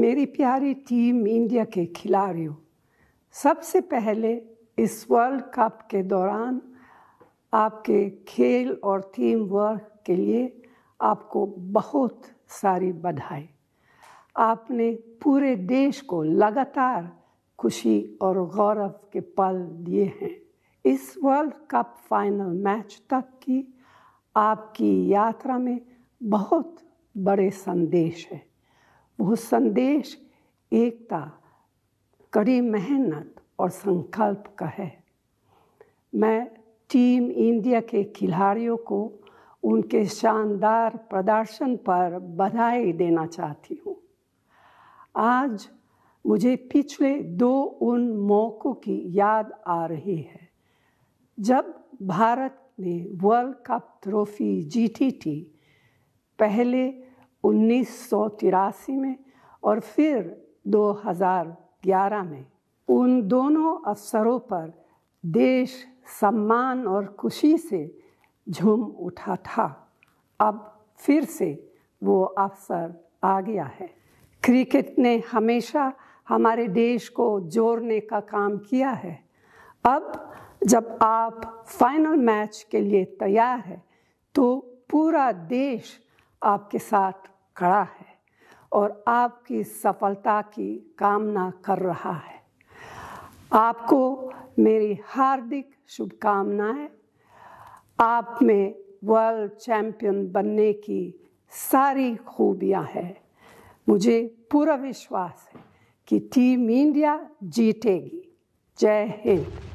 मेरी प्यारी team India के खिलाड़ियों सबसे पहले इस वर्ल्ड कप के दौरान आपके खेल और टीम वर्क के लिए आपको बहुत सारी बधाई आपने पूरे देश को लगातार खुशी और गौरव के पल दिए हैं इस वर्ल्ड कप फाइनल मैच तक की आपकी यात्रा में बहुत बड़े संदेश है वो संदेश एकता कड़ी मेहनत और संकल्प का है मैं टीम इंडिया के खिलाड़ियों को उनके शानदार प्रदर्शन पर बधाई देना चाहती हूँ आज मुझे पिछले दो उन मौक़ों की याद आ रही है जब भारत ने वर्ल्ड कप ट्रॉफी जीती थी पहले उन्नीस में और फिर 2011 में उन दोनों अवसरों पर देश सम्मान और खुशी से झूम उठा था अब फिर से वो अवसर आ गया है क्रिकेट ने हमेशा हमारे देश को जोड़ने का काम किया है अब जब आप फाइनल मैच के लिए तैयार है तो पूरा देश आपके साथ खड़ा है और आपकी सफलता की कामना कर रहा है आपको मेरी हार्दिक शुभकामनाएं आप में वर्ल्ड चैम्पियन बनने की सारी खूबियां हैं मुझे पूरा विश्वास है कि टीम इंडिया जीतेगी जय हिंद